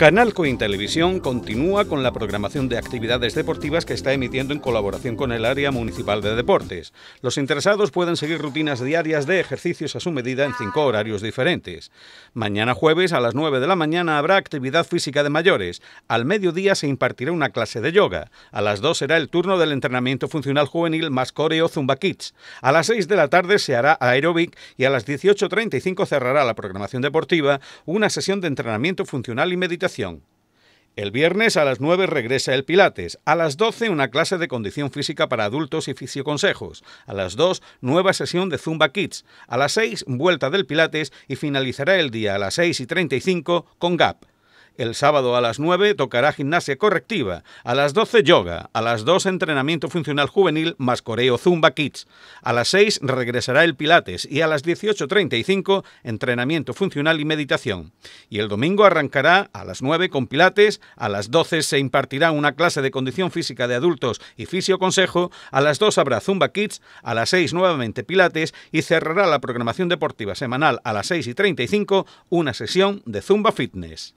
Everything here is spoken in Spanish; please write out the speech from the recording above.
Canal Televisión continúa con la programación de actividades deportivas que está emitiendo en colaboración con el área municipal de deportes. Los interesados pueden seguir rutinas diarias de ejercicios a su medida en cinco horarios diferentes. Mañana jueves a las 9 de la mañana habrá actividad física de mayores. Al mediodía se impartirá una clase de yoga. A las 2 será el turno del entrenamiento funcional juvenil más coreo Zumba Kids. A las 6 de la tarde se hará aerobic y a las 18.35 cerrará la programación deportiva una sesión de entrenamiento funcional y meditación el viernes a las 9 regresa el Pilates, a las 12 una clase de condición física para adultos y fisioconsejos, a las 2 nueva sesión de Zumba Kids, a las 6 vuelta del Pilates y finalizará el día a las 6 y 35 con GAP, el sábado a las 9 tocará gimnasia correctiva, a las 12 yoga, a las 2 entrenamiento funcional juvenil más coreo Zumba Kids, a las 6 regresará el Pilates y a las 18.35 entrenamiento funcional y meditación. Y el domingo arrancará a las 9 con Pilates, a las 12 se impartirá una clase de condición física de adultos y fisioconsejo, a las 2 habrá Zumba Kids, a las 6 nuevamente Pilates y cerrará la programación deportiva semanal a las 6 y 35 una sesión de Zumba Fitness.